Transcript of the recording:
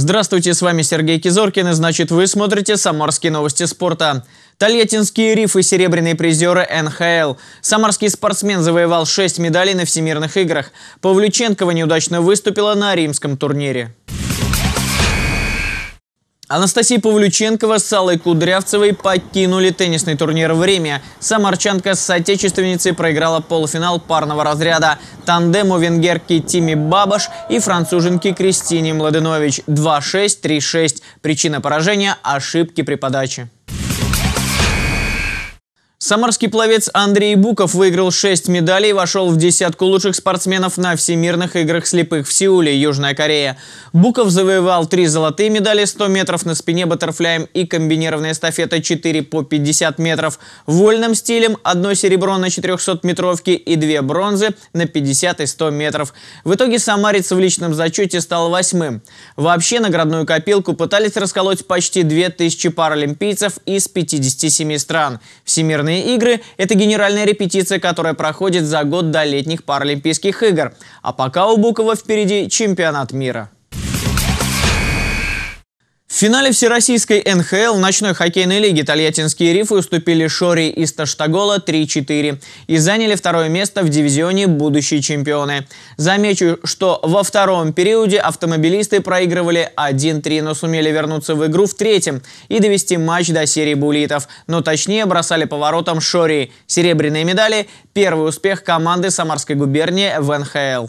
Здравствуйте, с вами Сергей Кизоркин, и значит вы смотрите «Самарские новости спорта». Тольяттинские рифы – серебряные призеры НХЛ. Самарский спортсмен завоевал 6 медалей на Всемирных играх. Павлюченкова неудачно выступила на римском турнире. Анастасия Павлюченкова с Аллой Кудрявцевой покинули теннисный турнир в Риме. Самарчанка с соотечественницей проиграла полуфинал парного разряда тандему венгерки Тими Бабаш и француженки Кристине Младенович 2-6-3-6. Причина поражения – ошибки при подаче. Самарский пловец Андрей Буков выиграл 6 медалей и вошел в десятку лучших спортсменов на Всемирных играх слепых в Сеуле, Южная Корея. Буков завоевал 3 золотые медали 100 метров на спине баттерфляем и комбинированная эстафета 4 по 50 метров вольным стилем, одно серебро на 400-метровке и 2 бронзы на 50 и 100 метров. В итоге самарец в личном зачете стал восьмым. Вообще наградную копилку пытались расколоть почти 2000 пар олимпийцев из 57 стран. Всемирные Олимпийские игры – это генеральная репетиция, которая проходит за год до летних Паралимпийских игр. А пока у Букова впереди чемпионат мира. В финале всероссийской НХЛ ночной хоккейной лиги тольяттинские рифы уступили Шори из Таштагола 3-4 и заняли второе место в дивизионе «Будущие чемпионы». Замечу, что во втором периоде автомобилисты проигрывали 1-3, но сумели вернуться в игру в третьем и довести матч до серии буллитов, но точнее бросали по воротам Шори. Серебряные медали – первый успех команды Самарской губернии в НХЛ.